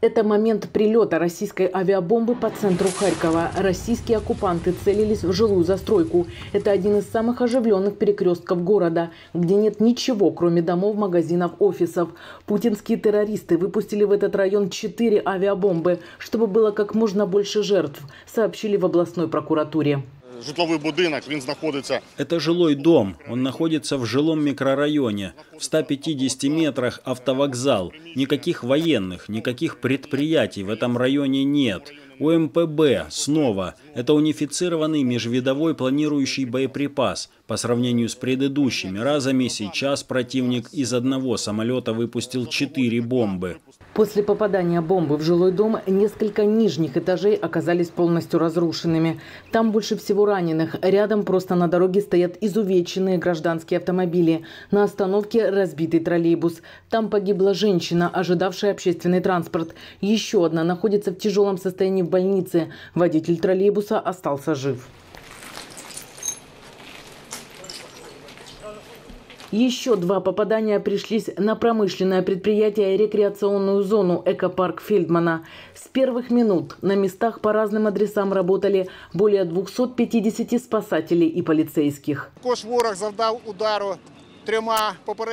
Это момент прилета российской авиабомбы по центру Харькова. Российские оккупанты целились в жилую застройку. Это один из самых оживленных перекрестков города, где нет ничего, кроме домов, магазинов, офисов. Путинские террористы выпустили в этот район четыре авиабомбы, чтобы было как можно больше жертв, сообщили в областной прокуратуре житловой будинок, он находится... Это жилой дом, он находится в жилом микрорайоне, в 150 метрах автовокзал. Никаких военных, никаких предприятий в этом районе нет. УМПБ, снова, это унифицированный межвидовой планирующий боеприпас. По сравнению с предыдущими разами, сейчас противник из одного самолета выпустил четыре бомбы. После попадания бомбы в жилой дом несколько нижних этажей оказались полностью разрушенными. Там больше всего раненых. Рядом просто на дороге стоят изувеченные гражданские автомобили. На остановке разбитый троллейбус. Там погибла женщина, ожидавшая общественный транспорт. Еще одна находится в тяжелом состоянии в больнице. Водитель троллейбуса остался жив. Еще два попадания пришлись на промышленное предприятие и рекреационную зону «Экопарк Фельдмана». С первых минут на местах по разным адресам работали более 250 спасателей и полицейских. Кош ворог завдал удару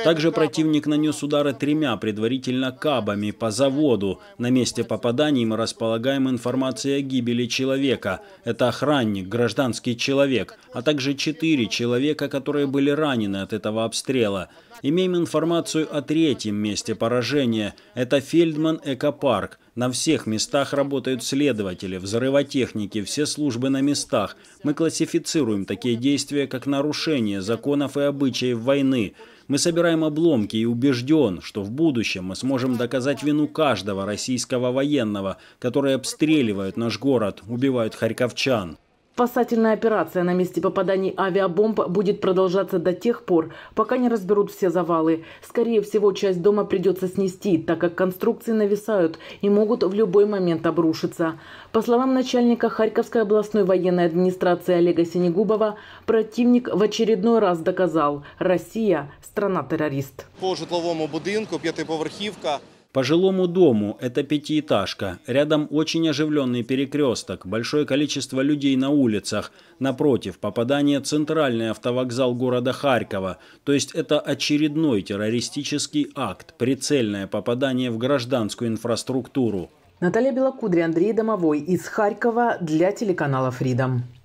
также противник нанес удары тремя предварительно кабами по заводу. На месте попаданий мы располагаем информацией о гибели человека. Это охранник, гражданский человек, а также четыре человека, которые были ранены от этого обстрела. Имеем информацию о третьем месте поражения. Это Фельдман Экопарк. На всех местах работают следователи, взрывотехники, все службы на местах. Мы классифицируем такие действия, как нарушение законов и обычаев войны. Мы собираем обломки и убежден, что в будущем мы сможем доказать вину каждого российского военного, который обстреливает наш город, убивают харьковчан. Спасательная операция на месте попаданий авиабомб будет продолжаться до тех пор, пока не разберут все завалы. Скорее всего, часть дома придется снести, так как конструкции нависают и могут в любой момент обрушиться. По словам начальника Харьковской областной военной администрации Олега Синегубова, противник в очередной раз доказал – Россия – страна-террорист. По житловому будинку, пятиповерхівка – жилому дому, это пятиэтажка, рядом очень оживленный перекресток, большое количество людей на улицах, напротив, попадание центральный автовокзал города Харькова, то есть это очередной террористический акт, прицельное попадание в гражданскую инфраструктуру. Наталья Белокудри, Андрей Домовой из Харькова для телеканала Freedom.